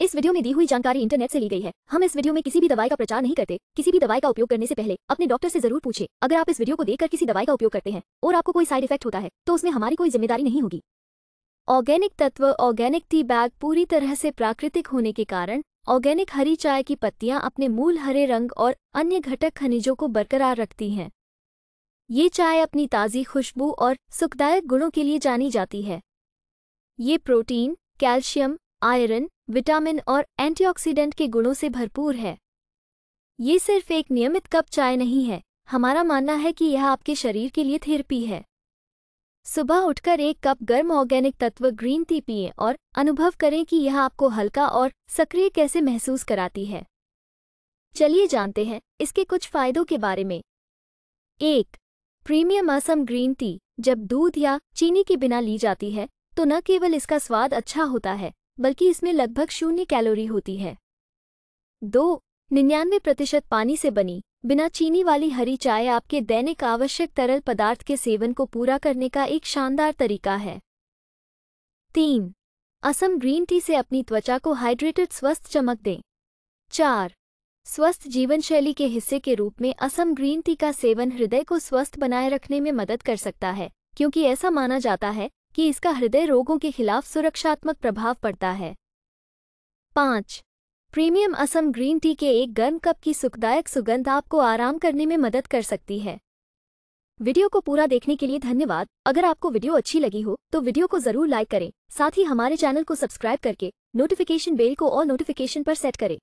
इस वीडियो में दी हुई जानकारी इंटरनेट से ली गई है हम इस वीडियो में किसी भी दवाई का प्रचार नहीं करते किसी भी दवाई का उपयोग करने से पहले अपने डॉक्टर से जरूर पूछे अगर आप इस वीडियो को देखकर किसी दवाई का उपयोग करते हैं और आपको कोई साइड इफेक्ट होता है तो उसमें हमारी कोई जिम्मेदारी नहीं होगी ऑर्गेनिक तत्व ऑर्गेनिक टी बैग पूरी तरह से प्राकृतिक होने के कारण ऑर्गेनिक हरी चाय की पत्तियां अपने मूल हरे रंग और अन्य घटक खनिजों को बरकरार रखती हैं ये चाय अपनी ताज़ी खुशबू और सुखदायक गुणों के लिए जानी जाती है ये प्रोटीन कैल्शियम आयरन विटामिन और एंटीऑक्सीडेंट के गुणों से भरपूर है ये सिर्फ एक नियमित कप चाय नहीं है हमारा मानना है कि यह आपके शरीर के लिए थेरेपी है सुबह उठकर एक कप गर्म ऑर्गेनिक तत्व ग्रीन टी पिए और अनुभव करें कि यह आपको हल्का और सक्रिय कैसे महसूस कराती है चलिए जानते हैं इसके कुछ फायदों के बारे में एक प्रीमियम असम ग्रीन टी जब दूध या चीनी के बिना ली जाती है तो न केवल इसका स्वाद अच्छा होता है बल्कि इसमें लगभग शून्य कैलोरी होती है दो निन्यानवे प्रतिशत पानी से बनी बिना चीनी वाली हरी चाय आपके दैनिक आवश्यक तरल पदार्थ के सेवन को पूरा करने का एक शानदार तरीका है तीन असम ग्रीन टी से अपनी त्वचा को हाइड्रेटेड स्वस्थ चमक दें चार स्वस्थ जीवन शैली के हिस्से के रूप में असम ग्रीन टी का सेवन हृदय को स्वस्थ बनाए रखने में मदद कर सकता है क्योंकि ऐसा माना जाता है कि इसका हृदय रोगों के खिलाफ सुरक्षात्मक प्रभाव पड़ता है पाँच प्रीमियम असम ग्रीन टी के एक गर्म कप की सुखदायक सुगंध आपको आराम करने में मदद कर सकती है वीडियो को पूरा देखने के लिए धन्यवाद अगर आपको वीडियो अच्छी लगी हो तो वीडियो को जरूर लाइक करें साथ ही हमारे चैनल को सब्सक्राइब करके नोटिफिकेशन बेल को और नोटिफिकेशन पर सेट करें